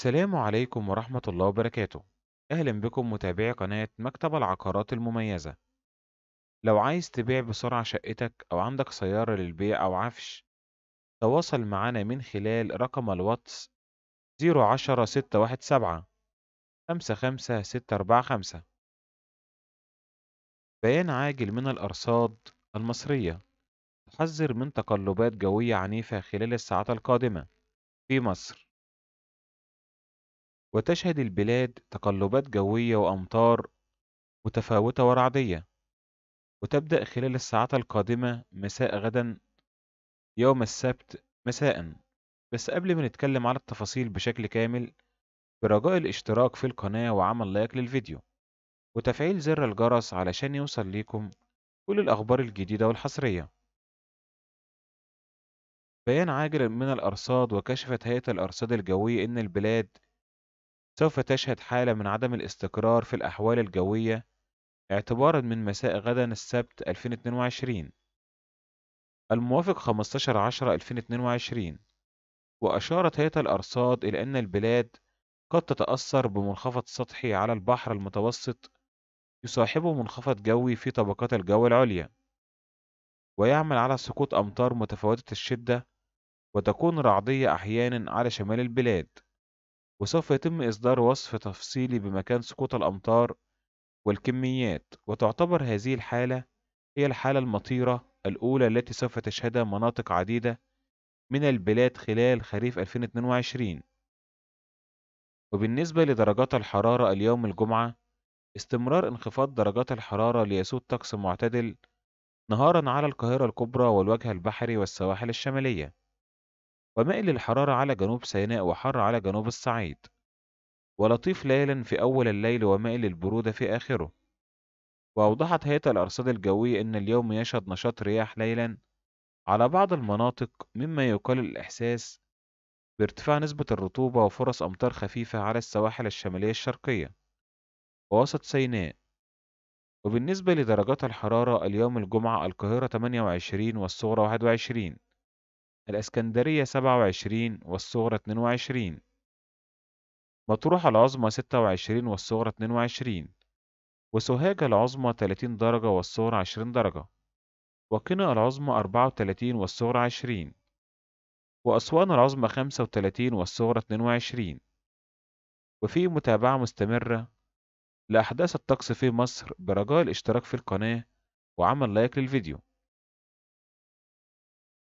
السلام عليكم ورحمة الله وبركاته أهلا بكم متابعي قناة مكتب العقارات المميزة لو عايز تبيع بسرعة شقتك أو عندك سيارة للبيع أو عفش تواصل معنا من خلال رقم الواتس 010617 55645 بيان عاجل من الأرصاد المصرية تحذر من تقلبات جوية عنيفة خلال الساعات القادمة في مصر وتشهد البلاد تقلبات جوية وأمطار متفاوتة ورعدية وتبدأ خلال الساعات القادمة مساء غدا يوم السبت مساء بس قبل ما نتكلم على التفاصيل بشكل كامل برجاء الاشتراك في القناة وعمل لايك للفيديو وتفعيل زر الجرس علشان يوصل ليكم كل الأخبار الجديدة والحصرية بيان عاجل من الأرصاد وكشفت هيئة الأرصاد الجوية إن البلاد سوف تشهد حالة من عدم الاستقرار في الأحوال الجوية اعتبارا من مساء غدا السبت 2022 الموافق 15 10 2022 وأشارت هيئة الأرصاد إلى أن البلاد قد تتأثر بمنخفض سطحي على البحر المتوسط يصاحبه منخفض جوي في طبقات الجو العليا ويعمل على سقوط أمطار متفاوتة الشدة وتكون رعدية أحيانا على شمال البلاد وسوف يتم إصدار وصف تفصيلي بمكان سقوط الأمطار والكميات وتعتبر هذه الحالة هي الحالة المطيرة الأولى التي سوف تشهدها مناطق عديدة من البلاد خلال خريف 2022 وبالنسبة لدرجات الحرارة اليوم الجمعة استمرار انخفاض درجات الحرارة ليسود طقس معتدل نهارا على القاهرة الكبرى والوجه البحري والسواحل الشمالية ومائل الحرارة على جنوب سيناء وحر على جنوب الصعيد ولطيف ليلا في أول الليل ومائل البرودة في آخره وأوضحت هيئة الأرصاد الجوية أن اليوم يشهد نشاط رياح ليلا على بعض المناطق مما يقلل الإحساس بارتفاع نسبة الرطوبة وفرص أمطار خفيفة على السواحل الشمالية الشرقية ووسط سيناء وبالنسبة لدرجات الحرارة اليوم الجمعة القاهرة 28 والصغرى 21 الإسكندرية سبعة وعشرين والصغرى اتنين وعشرين مطروح العظمى ستة وعشرين والصغرى اتنين وعشرين وسوهاج العظمى تلاتين درجة والصغرى عشرين درجة وقنا العظمى أربعة وتلاتين والصغرى عشرين وأسوان العظمى خمسة وتلاتين والصغرى اتنين وعشرين وفي متابعة مستمرة لأحداث الطقس في مصر برجاء الاشتراك في القناة وعمل لايك للفيديو